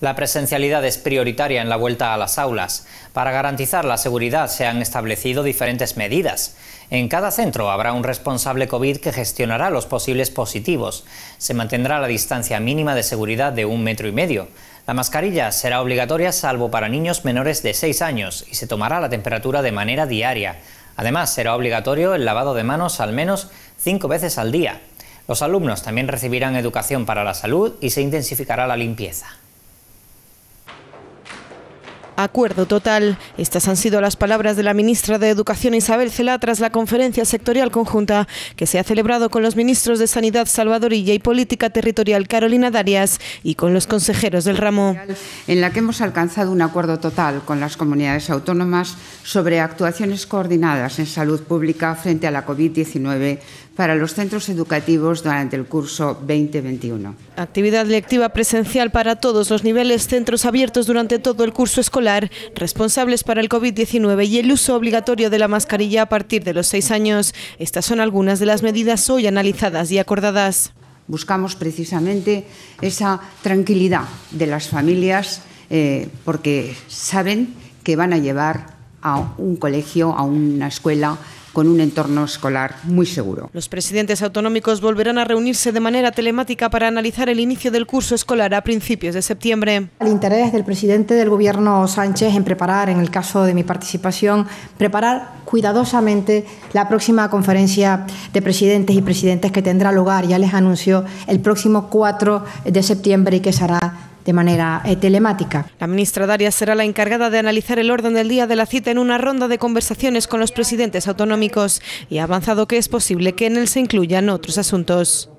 La presencialidad es prioritaria en la vuelta a las aulas. Para garantizar la seguridad se han establecido diferentes medidas. En cada centro habrá un responsable COVID que gestionará los posibles positivos. Se mantendrá la distancia mínima de seguridad de un metro y medio. La mascarilla será obligatoria salvo para niños menores de 6 años y se tomará la temperatura de manera diaria. Además, será obligatorio el lavado de manos al menos cinco veces al día. Los alumnos también recibirán educación para la salud y se intensificará la limpieza. Acuerdo total. Estas han sido las palabras de la ministra de Educación Isabel Cela tras la conferencia sectorial conjunta que se ha celebrado con los ministros de Sanidad Salvadorilla y Política Territorial Carolina Darias y con los consejeros del ramo. En la que hemos alcanzado un acuerdo total con las comunidades autónomas sobre actuaciones coordinadas en salud pública frente a la COVID-19 para los centros educativos durante el curso 2021. Actividad lectiva presencial para todos los niveles, centros abiertos durante todo el curso escolar responsables para el COVID-19 y el uso obligatorio de la mascarilla a partir de los seis años. Estas son algunas de las medidas hoy analizadas y acordadas. Buscamos precisamente esa tranquilidad de las familias eh, porque saben que van a llevar a un colegio, a una escuela con un entorno escolar muy seguro. Los presidentes autonómicos volverán a reunirse de manera telemática para analizar el inicio del curso escolar a principios de septiembre. El interés del presidente del Gobierno Sánchez en preparar, en el caso de mi participación, preparar cuidadosamente la próxima conferencia de presidentes y presidentes que tendrá lugar, ya les anuncio, el próximo 4 de septiembre y que será de manera eh, telemática. La ministra Daria será la encargada de analizar el orden del día de la cita en una ronda de conversaciones con los presidentes autonómicos y ha avanzado que es posible que en él se incluyan otros asuntos.